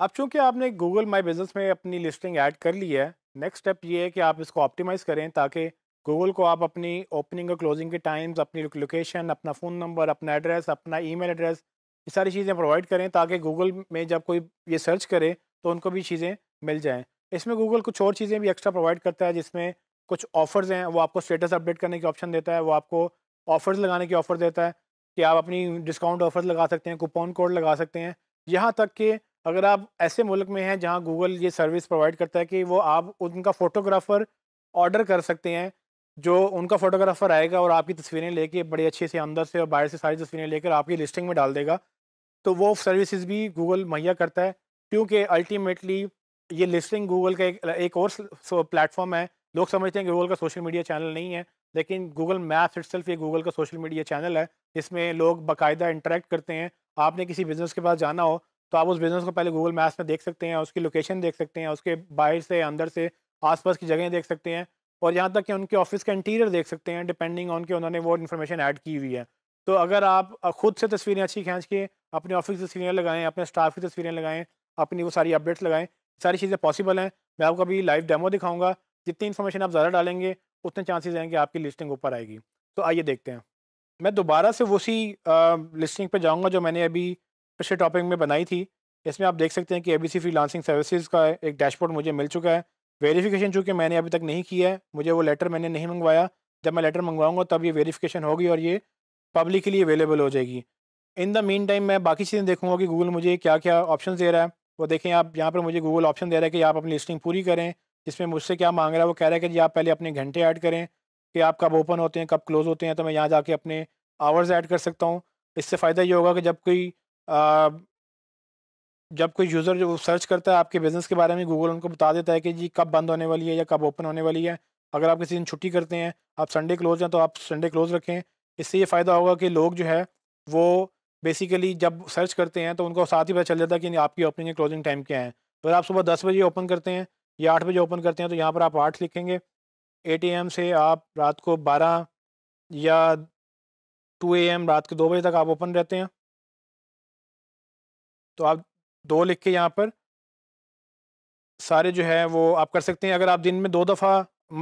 अब चूंकि आपने गूगल माई बिजनेस में अपनी लिस्टिंग ऐड कर ली है नेक्स्ट स्टेप ये है कि आप इसको ऑप्टिमाइज़ करें ताकि गूगल को आप अपनी ओपनिंग और क्लोजिंग के टाइम्स अपनी लोकेशन अपना फ़ोन नंबर अपना एड्रेस अपना ईमेल एड्रेस ये सारी चीज़ें प्रोवाइड करें ताकि गूगल में जब कोई ये सर्च करे तो उनको भी चीज़ें मिल जाएँ इसमें गूगल कुछ और चीज़ें भी एक्स्ट्रा प्रोवाइड करता है जिसमें कुछ ऑफ़र्स हैं वो आपको स्टेटस अपडेट करने की ऑप्शन देता है वो आपको ऑफ़र्स लगाने की ऑफ़र देता है कि आप अपनी डिस्काउंट ऑफ़र्स लगा सकते हैं कूपन कोड लगा सकते हैं यहाँ तक कि अगर आप ऐसे मुल्क में हैं जहाँ गूगल ये सर्विस प्रोवाइड करता है कि वो आप उनका फ़ोटोग्राफ़र ऑर्डर कर सकते हैं जो उनका फ़ोटोग्राफ़र आएगा और आपकी तस्वीरें लेके बड़े अच्छे से अंदर से और बाहर से सारी तस्वीरें लेकर आपकी लिस्टिंग में डाल देगा तो वो सर्विसेज भी गूगल मुहैया करता है क्योंकि अल्टीमेटली ये लिस्टिंग गूगल का एक, एक और प्लेटफॉर्म है लोग समझते हैं कि गूगल का सोशल मीडिया चैनल नहीं है लेकिन गूगल मैप्स इटसेल्फ ये गूगल का सोशल मीडिया चैनल है इसमें लोग बाकायदा इंटरेक्ट करते हैं आपने किसी बिज़नेस के पास जाना हो तो आप उस बिज़नेस को पहले गूगल मैप्स में देख सकते हैं उसकी लोकेशन देख सकते हैं उसके बाहर से अंदर से आसपास की जगह देख सकते हैं और यहाँ तक कि उनके ऑफिस का इंटीरियर देख सकते हैं डिपेंडिंग ऑन कि उन्होंने वो इन्फॉर्मेशन ऐड की हुई है तो अगर आप खुद से तस्वीरें अच्छी खींच के अपने ऑफिस की तस्वीरें लगाएं अपने स्टाफ की तस्वीरें लगाएं अपनी वो सारी अपडेट्स लगाएं सारी चीज़ें पॉसिबल हैं मैं आपको अभी लाइव डेमो दिखाऊंगा जितनी इन्फॉर्मेशन आप ज़्यादा डालेंगे उतने चांसेज हैं कि आपकी लिस्टिंग ऊपर आएगी तो आइए देखते हैं मैं दोबारा से उसी लिस्टिंग पर जाऊँगा जो मैंने अभी पिछले टॉपिक में बनाई थी इसमें आप देख सकते हैं कि A B C freelancing services का एक डैशबोर्ड मुझे मिल चुका है वेरिफिकेशन चूँकि मैंने अभी तक नहीं किया है मुझे वो लेटर मैंने नहीं मंगवाया जब मैं लेटर मंगवाऊंगा तब ये वेरिफिकेशन होगी और ये पब्लिक के लिए अवेलेबल हो जाएगी इन द मीन टाइम मैं बाकी चीज़ें देखूंगा कि गूगल मुझे क्या क्या ऑप्शन दे रहा है वो देखें आप यहाँ पर मुझे गूगल ऑप्शन दे रहा है कि आप अपनी लिस्टिंग पूरी करें जिसमें मुझसे क्या मांग रहा है वो कह रहा है कि आप पहले अपने घंटे ऐड करें कि आप कब ओपन होते हैं कब क्लोज़ होते हैं तो मैं यहाँ जाके अपने आवर्स ऐड कर सकता हूँ इससे फ़ायदा ये होगा कि जब कोई जब कोई यूज़र जो सर्च करता है आपके बिज़नेस के बारे में गूगल उनको बता देता है कि जी कब बंद होने वाली है या कब ओपन होने वाली है अगर आप किसी दिन छुट्टी करते हैं आप संडे क्लोज हैं तो आप संडे क्लोज रखें इससे ये फ़ायदा होगा कि लोग जो है वो बेसिकली जब सर्च करते हैं तो उनको साथ ही पता चल जाता है कि आपकी ओपनिंग क्लोजिंग टाइम क्या है अगर आप सुबह दस बजे ओपन करते हैं या आठ बजे ओपन करते हैं तो यहाँ पर आप आठ लिखेंगे एट ए से आप रात को बारह या टू ए रात के दो बजे तक आप ओपन रहते हैं तो आप दो लिख के यहाँ पर सारे जो है वो आप कर सकते हैं अगर आप दिन में दो दफ़ा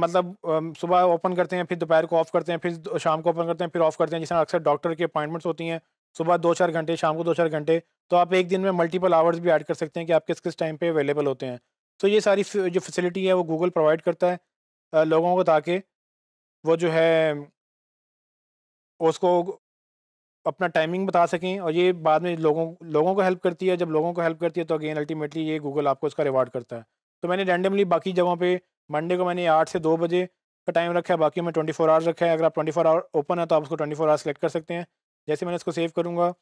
मतलब सुबह ओपन करते हैं फिर दोपहर को ऑफ़ करते हैं फिर शाम को ओपन करते हैं फिर ऑफ़ करते हैं जिस तरह अक्सर डॉक्टर की अपॉइंटमेंट्स होती हैं सुबह दो चार घंटे शाम को दो चार घंटे तो आप एक दिन में मल्टीपल आवर्स भी ऐड कर सकते हैं कि आप किस किस टाइम पे अवेलेबल होते हैं तो ये सारी जो फैसिलिटी है वो गूगल प्रोवाइड करता है लोगों को ताकि वो जो है उसको अपना टाइमिंग बता सकें और ये बाद में लोगों लोगों को हेल्प करती है जब लोगों को हेल्प करती है तो अगेन अल्टीमेटली ये गूगल आपको उसका रिवार्ड करता है तो मैंने रैंडमली बाकी जगहों पे मंडे को मैंने आठ से दो बजे का टाइम रखा है बाकी मैं ट्वेंटी फोर आवर्स रखा है अगर आप ट्वेंटी फोर आवर ओपन है तो आप उसको ट्वेंटी फोर आवर सेलेक्ट कर सकते हैं जैसे मैंने इसको सेव करूँगा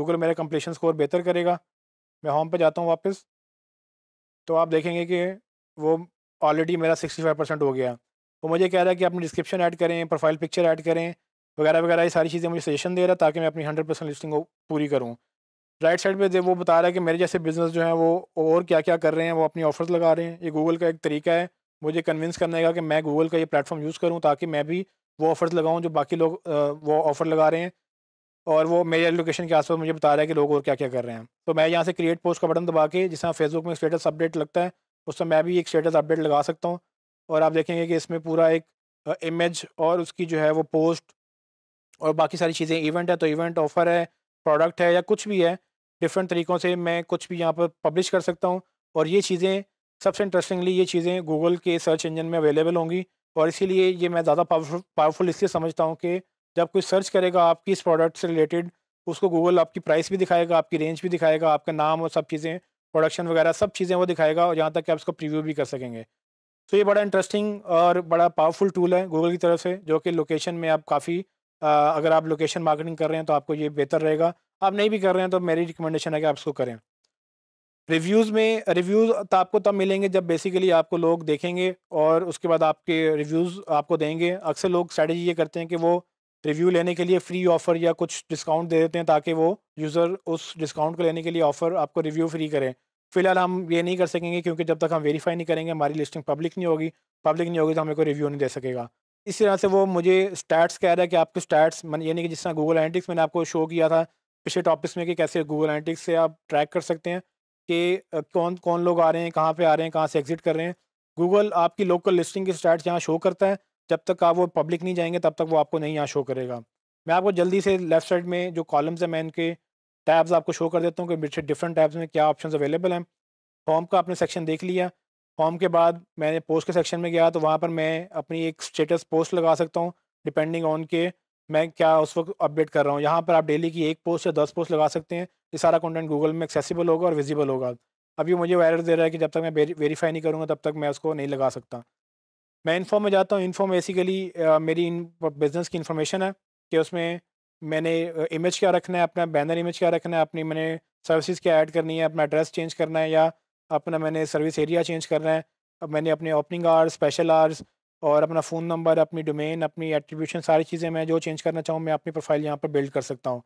गूगल मेरा कंप्लीशन स्कोर बेहतर करेगा मैं होम पर जाता हूँ वापस तो आप देखेंगे कि वो ऑलरेडी मेरा सिक्सटी फाइव परसेंट हो गया वो मुझे कह रहा है कि अपनी डिस्क्रिप्शन ऐड करें प्रोफाइल पिक्चर ऐड करें वगैरह वगैरह ये सारी चीज़ें मुझे सजेशन दे रहा है ताकि मैं अपनी हंड्रेड परसेंट लिस्टिंग को पूरी करूँ राइट साइड पे वो बता रहा है कि मेरे जैसे बिज़नेस जो है वो और क्या क्या कर रहे हैं वो अपनी ऑफर्स लगा रहे हैं ये गूगल का एक तरीका है मुझे कन्विंस करने का कि मैं गूगल का ये प्लेटफॉर्म यूज़ करूँ ताकि मैं भी वो ऑफर्स लगाऊँ जो बाकी लोग वो ऑफ़र लगा रहे हैं और वो मेरे लोकेशन के आसपास मुझे बता रहा है कि लोग और क्या क्या कर रहे हैं तो मैं यहाँ से क्रिएट पोस्ट का बटन दबा के जिस तरह फेसबुक में स्टेटस अपडेट लगता है उस मैं भी एक स्टेटस अपडेट लगा सकता हूँ और आप देखेंगे कि इसमें पूरा एक इमेज और उसकी जो है वो पोस्ट और बाकी सारी चीज़ें इवेंट है तो इवेंट ऑफर है प्रोडक्ट है या कुछ भी है डिफरेंट तरीक़ों से मैं कुछ भी यहाँ पर पब्लिश कर सकता हूँ और ये चीज़ें सबसे इंटरेस्टिंगली ये चीज़ें गूगल के सर्च इंजन में अवेलेबल होंगी और इसीलिए ये मैं ज़्यादा पावरफुल पावरफुल इसलिए समझता हूँ कि जब कोई सर्च करेगा आपकी इस प्रोडक्ट से रिलेटेड उसको गूगल आपकी प्राइस भी दिखाएगा आपकी रेंज भी दिखाएगा आपका नाम और सब चीज़ें प्रोडक्शन वगैरह सब चीज़ें वो दिखाएगा और यहाँ तक कि आप इसको प्रीव्यू भी कर सकेंगे तो ये बड़ा इंटरेस्टिंग और बड़ा पावरफुल टूल है गूगल की तरफ से जो कि लोकेशन में आप काफ़ी अगर आप लोकेशन मार्केटिंग कर रहे हैं तो आपको ये बेहतर रहेगा आप नहीं भी कर रहे हैं तो मेरी रिकमेंडेशन है कि आप इसको करें रिव्यूज़ में रिव्यूज़ तो आपको तब मिलेंगे जब बेसिकली आपको लोग देखेंगे और उसके बाद आपके रिव्यूज़ आपको देंगे अक्सर लोग स्ट्रैटेजी ये करते हैं कि वो रिव्यू लेने के लिए फ्री ऑफ़र या कुछ डिस्काउंट दे देते हैं ताकि वो यूज़र उस डिस्काउंट को लेने के लिए ऑफ़र आपको रिव्यू फ्री करें फ़िलहाल हम ये नहीं कर सकेंगे क्योंकि जब तक हम वेरीफाई नहीं करेंगे हमारी लिस्टिंग पब्लिक नहीं होगी पब्लिक नहीं होगी तो हमें कोई रिव्यू नहीं दे सकेगा इस तरह से वो मुझे स्टैट्स कह रहा है कि आपके स्टैट्स मैंने यानी कि जिस तरह गूगल एंटिक्स मैंने आपको शो किया था पिछले टॉपिक्स में कि कैसे गूगल एंटिक्स से आप ट्रैक कर सकते हैं कि कौन कौन लोग आ रहे हैं कहाँ पे आ रहे हैं कहाँ से एग्जिट कर रहे हैं गूगल आपकी लोकल लिस्टिंग के स्टैट्स यहाँ शो करता है जब तक आप वो पब्लिक नहीं जाएंगे तब तक वो आपको नहीं यहाँ शो करेगा मैं आपको जल्दी से लेफ्ट साइड में जो कॉलम्स हैं मैं इनके टैब्स आपको शो कर देता हूँ कि डिफरेंट टैब्स में क्या ऑप्शन अवेलेबल हैं होम का आपने सेक्शन देख लिया फॉर्म के बाद मैंने पोस्ट के सेक्शन में गया तो वहाँ पर मैं अपनी एक स्टेटस पोस्ट लगा सकता हूँ डिपेंडिंग ऑन के मैं क्या उस वक्त अपडेट कर रहा हूँ यहाँ पर आप डेली की एक पोस्ट या दस पोस्ट लगा सकते हैं ये सारा कंटेंट गूगल में एक्सेसिबल होगा और विजिबल होगा अभी मुझे वायरस दे रहा है कि जब तक मैं वेरीफाई नहीं करूँगा तब तक मैं उसको नहीं लगा सकता मैं इन्फॉर्म में जाता हूँ इन्फॉर्म बेसिकली मेरी बिज़नेस की इन्फॉर्मेशन है कि उसमें मैंने इमेज क्या रखना है अपना बैनर इमेज क्या रखना है अपनी मैंने सर्विसज़ क्या ऐड करनी है अपना एड्रेस चेंज करना है या अपना मैंने सर्विस एरिया चेंज करना है अब मैंने अपने ओपनिंग आवर्स स्पेशल आवर्स और अपना फ़ोन नंबर अपनी डोमेन अपनी एट्रीब्यूशन सारी चीज़ें मैं जो चेंज करना चाहूँ मैं अपनी प्रोफाइल यहाँ पर बिल्ड कर सकता हूँ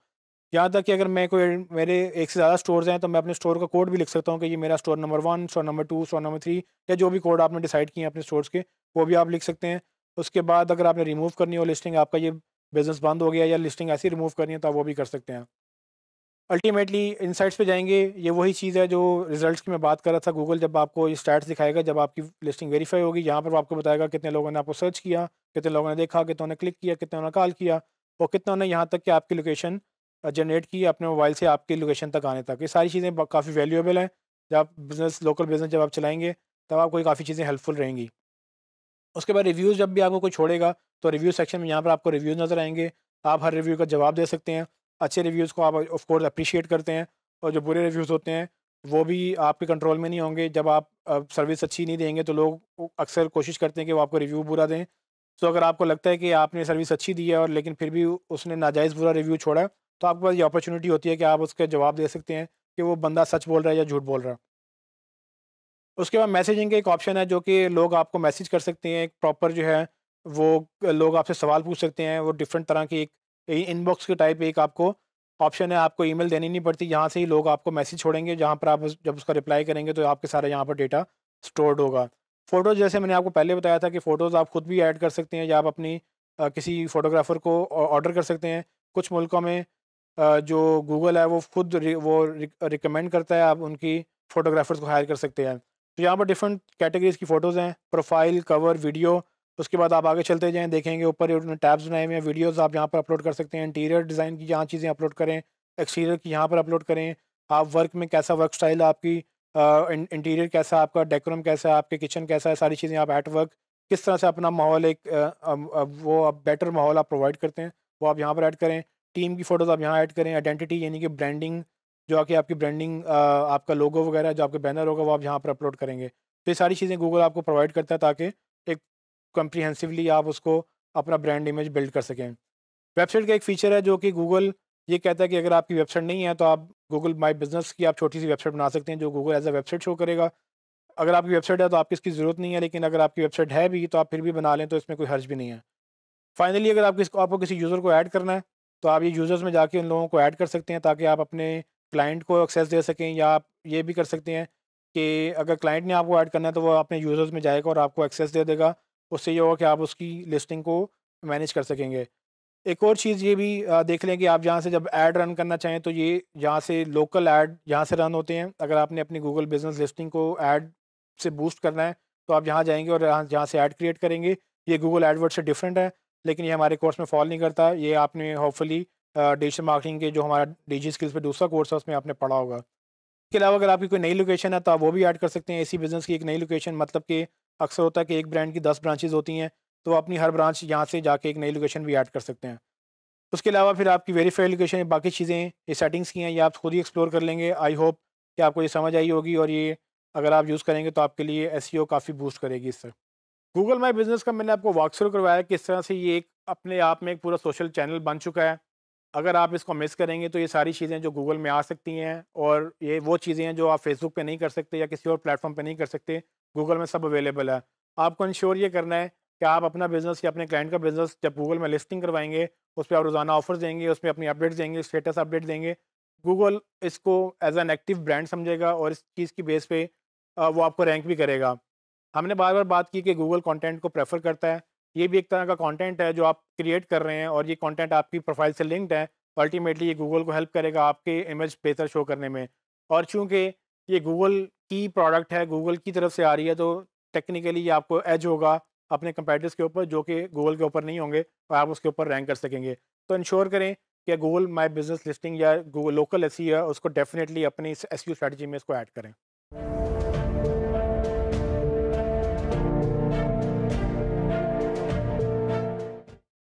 यहाँ तक कि अगर मैं कोई मेरे एक से ज़्यादा स्टोर्स हैं तो मैं अपने स्टोर का कोड भी लिख सकता हूँ कि ये मेरा store number one store number two store number three या जो भी कोड आपने डिसाइड किए अपने स्टोर्स के वो भी आप लिख सकते हैं उसके बाद अगर आपने रिमूव करनी हो लिस्टिंग आपका ये बिज़नेस बंद हो गया या लिस्टिंग ऐसी रिमूव करनी है तो आप वो भी कर सकते हैं अल्टीमेटली इनसाइट्स पे जाएंगे ये वही चीज़ है जो रिजल्ट्स की मैं बात कर रहा था गूगल जब आपको स्टार्ट स्टैट्स दिखाएगा जब आपकी लिस्टिंग वेरीफाई होगी यहाँ पर आपको बताएगा कितने लोगों ने आपको सर्च किया कितने लोगों ने देखा कितने उन्होंने क्लिक किया कितने उन्होंने कॉल किया और कितना उन्होंने यहाँ तक कि आपकी लोकेशन जनरेट की अपने मोबाइल से आपकी लोकेशन तक आने तक ये सारी चीज़ें काफ़ी वैल्यूएबल हैं जब आप बिज़नेस लोकल बिज़नेस जब आप चलाएंगे तब आपको काफ़ी चीज़ें हेल्पफुल रहेंगी उसके बाद रिव्यूज़ जब भी आपको कोई छोड़ेगा तो रिव्यू सेक्शन में यहाँ पर आपको रिव्यूज़ नज़र आएंगे आप हर रिव्यू का जवाब दे सकते हैं अच्छे रिव्यूज़ को आप ऑफ कोर्स अप्रिशिएट करते हैं और जो बुरे रिव्यूज़ होते हैं वो भी आपके कंट्रोल में नहीं होंगे जब आप सर्विस अच्छी नहीं देंगे तो लोग अक्सर कोशिश करते हैं कि वो आपको रिव्यू बुरा दें तो अगर आपको लगता है कि आपने सर्विस अच्छी दी है और लेकिन फिर भी उसने नाजायज़ बुरा रिव्यू छोड़ा तो आपके पास ये अपॉर्चुनिटी होती है कि आप उसका जवाब दे सकते हैं कि वो बंदा सच बोल रहा है या झूठ बोल रहा है उसके बाद मैसेजिंग का एक ऑप्शन है जो कि लोग आपको मैसेज कर सकते हैं एक प्रॉपर जो है वो लोग आपसे सवाल पूछ सकते हैं वो डिफरेंट तरह की एक इनबॉक्स के टाइप एक आपको ऑप्शन है आपको ईमेल देनी नहीं पड़ती यहाँ से ही लोग आपको मैसेज छोड़ेंगे जहाँ पर आप जब उसका रिप्लाई करेंगे तो आपके सारा यहाँ पर डेटा स्टोर्ड होगा फ़ोटोज़ जैसे मैंने आपको पहले बताया था कि फ़ोटोज़ आप खुद भी ऐड कर सकते हैं या आप अपनी आ, किसी फ़ोटोग्राफ़र को ऑर्डर कर सकते हैं कुछ मुल्कों में आ, जो गूगल है वो खुद वो रिकमेंड करता है आप उनकी फ़ोटोग्राफ़र्स को हायर कर सकते हैं तो यहाँ पर डिफरेंट कैटेगरीज़ की फ़ोटोज़ हैं प्रोफाइल कवर वीडियो उसके बाद आप आगे चलते जाएँ देखेंगे ऊपर उन्होंने टैब्स बनाए हुए हैं वीडियोज़ आप यहाँ पर अपलोड कर सकते हैं इंटीरियर डिज़ाइन की जहाँ चीज़ें अपलोड करें एक्सटीरियर की यहाँ पर अपलोड करें आप वर्क में कैसा वर्क स्टाइल आपकी इंटीरियर कैसा आपका डेकोरम कैसा है आपके किचन कैसा है सारी चीज़ें आप एट वर्क किस तरह से अपना माहौल एक वो आप बेटर माहौल आप प्रोवाइड करते हैं वो आप यहाँ पर ऐड करें टीम की फ़ोटोज़ आप यहाँ ऐड करें आइडेंटिटी यानी कि ब्रांडिंग जो आके आपकी ब्रांडिंग आपका लोगो वगैरह जो आपके बैनर होगा वो आप यहाँ पर अपलोड करेंगे तो ये सारी चीज़ें गूगल आपको प्रोवाइड करता है ताकि कम्प्रीहेंसिवली आप उसको अपना ब्रांड इमेज बिल्ड कर सकें वेबसाइट का एक फ़ीचर है जो कि गूगल ये कहता है कि अगर आपकी वेबसाइट नहीं है तो आप गूगल माई बिजनेस की आप छोटी सी वेबसाइट बना सकते हैं जो Google as a website show करेगा अगर आपकी वेबसाइट है तो आपकी इसकी ज़रूरत नहीं है लेकिन अगर आपकी वेबसाइट है भी तो आप फिर भी बना लें तो इसमें कोई हर्ज भी नहीं है फाइनली अगर आप किस आपको किसी यूज़र को ऐड करना है तो आप ये यूज़र्स में जाके उन लोगों को ऐड कर सकते हैं ताकि आप अपने क्लाइंट को एक्सेस दे सकें या आप ये भी कर सकते हैं कि अगर क्लाइंट ने आपको ऐड करना है तो वो अपने यूज़र्स में जाएगा और आपको एक्सेस दे देगा उससे ये होगा कि आप उसकी लिस्टिंग को मैनेज कर सकेंगे एक और चीज़ ये भी देख लें कि आप जहाँ से जब ऐड रन करना चाहें तो ये यहाँ से लोकल ऐड यहाँ से रन होते हैं अगर आपने अपनी गूगल बिजनेस लिस्टिंग को ऐड से बूस्ट करना है तो आप जहाँ जाएंगे और यहाँ जहाँ से ऐड क्रिएट करेंगे ये गूगल एडवर्ड से डिफरेंट है लेकिन ये हमारे कोर्स में फॉल नहीं करता ये आपने होपफुली डिजिटल मार्केटिंग के जो हमारा डिजी स्किल्स पे दूसरा कोर्स है उसमें आपने पढ़ा होगा इसके अलावा अगर आपकी कोई नई लोकेशन है तो आप वो भी ऐड कर सकते हैं इसी बिज़नेस की एक नई लोकेशन मतलब कि अक्सर होता है कि एक ब्रांड की दस ब्रांचेज होती हैं तो अपनी हर ब्रांच यहाँ से जाके एक नई लोकेशन भी ऐड कर सकते हैं उसके अलावा फिर आपकी वेरीफाइड लोकेशन बाकी चीज़ें ये सेटिंग्स की हैं ये आप खुद ही एक्सप्लोर कर लेंगे आई होप कि आपको ये समझ आई होगी और ये अगर आप यूज़ करेंगे तो आपके लिए एस काफ़ी बूस्ट करेगी इससे गूगल माई बिज़नेस का मैंने आपको वॉक शुरू करवाया कि इस तरह से ये एक अपने आप में एक पूरा सोशल चैनल बन चुका है अगर आप इसको मिस करेंगे तो ये सारी चीज़ें जो गूगल में आ सकती हैं और ये वो चीज़ें हैं जो आप फेसबुक पे नहीं कर सकते या किसी और प्लेटफॉर्म पे नहीं कर सकते गूगल में सब अवेलेबल है आपको इंश्योर ये करना है कि आप अपना बिज़नेस या अपने क्लाइंट का बिज़नेस जब गूगल में लिस्टिंग करवाएंगे उस पर आप रोज़ाना ऑफर देंगे उसमें अपनी अपडेट्स देंगे स्टेटस अपडेट देंगे गूगल इसको एज एन एक्टिव ब्रांड समझेगा और इस चीज़ की बेस पे वो आपको रैंक भी करेगा हमने बार बार बात की कि गूगल कंटेंट को प्रेफर करता है ये भी एक तरह का कंटेंट है जो आप क्रिएट कर रहे हैं और ये कंटेंट आपकी प्रोफाइल से लिंक्ड है अल्टीमेटली ये गूगल को हेल्प करेगा आपके इमेज बेहतर शो करने में और चूँकि ये गूगल की प्रोडक्ट है गूगल की तरफ से आ रही है तो टेक्निकली ये आपको एज होगा अपने कंपेटर्स के ऊपर जो कि गूगल के ऊपर नहीं होंगे और आप उसके ऊपर रैंक कर सकेंगे तो इंश्योर करें कि गूगल माई बिजनेस लिस्टिंग या गूगल लोकल एस है उसको डेफिनेटली अपनी एस स्ट्रेटजी e में इसको ऐड करें